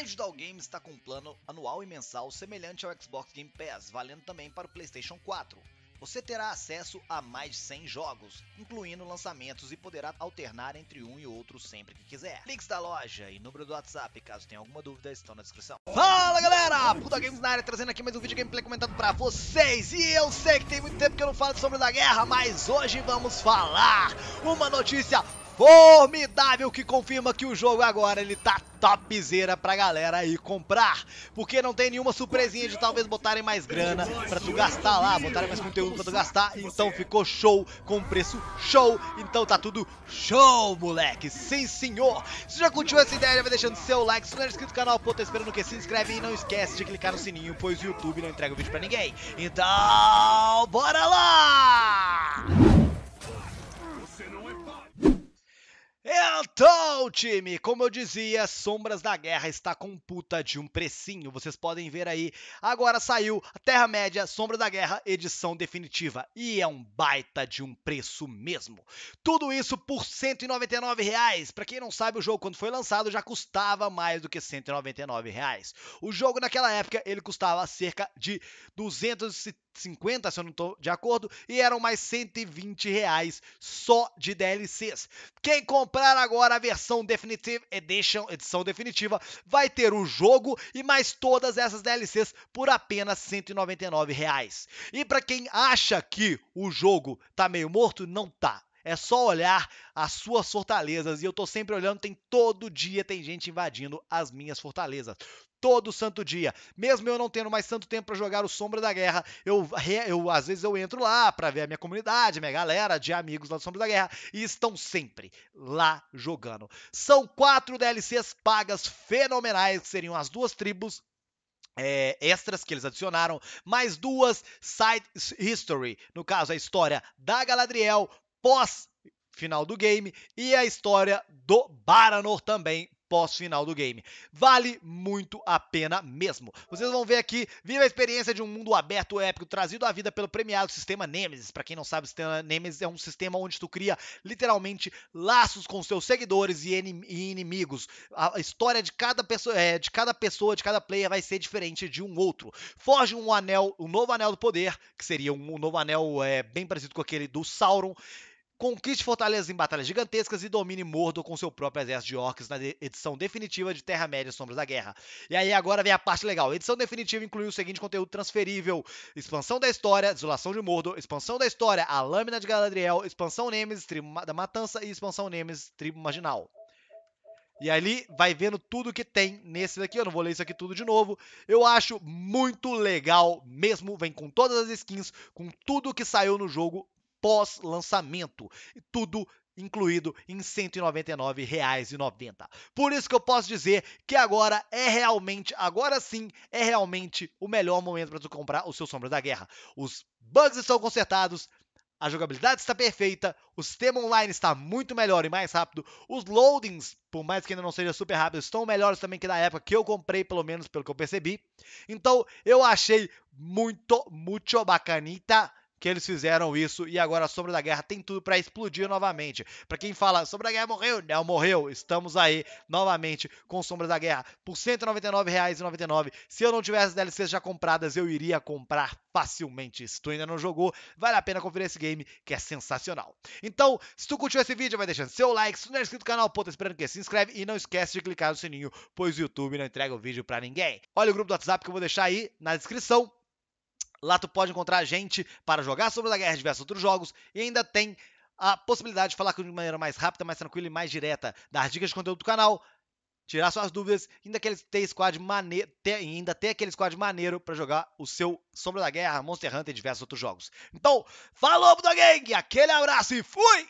A Digital Games está com um plano anual e mensal semelhante ao Xbox Game Pass, valendo também para o PlayStation 4. Você terá acesso a mais de 100 jogos, incluindo lançamentos e poderá alternar entre um e outro sempre que quiser. Links da loja e número do WhatsApp, caso tenha alguma dúvida, estão na descrição. Fala galera, Puta Games na área, trazendo aqui mais um vídeo gameplay comentando pra vocês. E eu sei que tem muito tempo que eu não falo sobre da guerra, mas hoje vamos falar uma notícia formidável que confirma que o jogo agora ele tá topzera pra galera aí comprar. Porque não tem nenhuma surpresinha de talvez botarem mais grana pra tu gastar lá, botarem mais conteúdo pra tu gastar. Então ficou show, com preço show. Então tá tudo show, moleque. Sim, senhor. Se já curtiu essa ideia, já vai deixando seu like. Se não é inscrito no canal, pô, tô esperando que se inscreve. E não esquece de clicar no sininho, pois o YouTube não entrega o vídeo pra ninguém. Então, bora lá! Delta! Então, time! Como eu dizia, Sombras da Guerra está com puta de um precinho. Vocês podem ver aí. Agora saiu a Terra-média Sombra da Guerra, edição definitiva. E é um baita de um preço mesmo. Tudo isso por R$ 199. Reais. Pra quem não sabe, o jogo, quando foi lançado, já custava mais do que R$ 199. Reais. O jogo, naquela época, ele custava cerca de 250. 50, se eu não estou de acordo, e eram mais 120 reais só de DLCs. Quem comprar agora a versão edição definitiva, edition, edição definitiva, vai ter o jogo e mais todas essas DLCs por apenas R$ 199. Reais. E para quem acha que o jogo tá meio morto, não tá. É só olhar as suas fortalezas. E eu tô sempre olhando, tem todo dia tem gente invadindo as minhas fortalezas. Todo santo dia. Mesmo eu não tendo mais tanto tempo para jogar o Sombra da Guerra, eu, eu às vezes eu entro lá para ver a minha comunidade, minha galera de amigos lá do Sombra da Guerra e estão sempre lá jogando. São quatro DLCs pagas fenomenais que seriam as duas tribos é, extras que eles adicionaram, mais duas side history, no caso a história da Galadriel, pós final do game e a história do Baranor também pós-final do game. Vale muito a pena mesmo. Vocês vão ver aqui, viva a experiência de um mundo aberto épico trazido à vida pelo premiado sistema Nemesis. Para quem não sabe, o sistema Nemesis é um sistema onde tu cria literalmente laços com seus seguidores e, inimigos. A história de cada pessoa, é, de cada pessoa, de cada player vai ser diferente de um outro. Forge um anel, um novo anel do poder, que seria um, novo anel é, bem parecido com aquele do Sauron, conquiste fortalezas em batalhas gigantescas e domine Mordor com seu próprio exército de orcs na edição definitiva de Terra-média Sombras da Guerra. E aí agora vem a parte legal. A edição definitiva inclui o seguinte conteúdo transferível: expansão da história, desolação de Mordor, expansão da história, a lâmina de Galadriel, expansão Nemesis, tribo da matança e expansão Nemesis, tribo marginal. E ali vai vendo tudo que tem nesse daqui. Eu não vou ler isso aqui tudo de novo. Eu acho muito legal mesmo. Vem com todas as skins, com tudo que saiu no jogo pós-lançamento. Tudo incluído em R$ 199,90. Por isso que eu posso dizer que agora é realmente, agora sim, é realmente o melhor momento para tu comprar o seu Sombra da Guerra. Os bugs estão consertados, a jogabilidade está perfeita, o sistema online está muito melhor e mais rápido, os loadings, por mais que ainda não seja super rápido, estão melhores também que na época que eu comprei, pelo menos pelo que eu percebi. Então, eu achei muito, muito bacanita que eles fizeram isso e agora a Sombra da Guerra tem tudo para explodir novamente. Para quem fala, Sombra da Guerra morreu, não morreu, estamos aí novamente com Sombra da Guerra por R$ 199,99. Se eu não tivesse as DLCs já compradas, eu iria comprar facilmente. Se tu ainda não jogou, vale a pena conferir esse game que é sensacional. Então, se tu curtiu esse vídeo, vai deixando seu like, se tu não é inscrito no canal, pô, tô tá esperando que se inscreve e não esquece de clicar no sininho, pois o YouTube não entrega o vídeo para ninguém. Olha o grupo do WhatsApp que eu vou deixar aí na descrição Lá tu pode encontrar a gente para jogar sobre a guerra e diversos outros jogos e ainda tem a possibilidade de falar ele de maneira mais rápida, mais tranquila e mais direta, dar dicas de conteúdo do canal, tirar suas dúvidas e ainda ter squad maneiro, ter, ainda ter aquele squad maneiro para jogar o seu Sombra da Guerra, Monster Hunter e diversos outros jogos. Então, falou, Budogang! Aquele abraço e fui!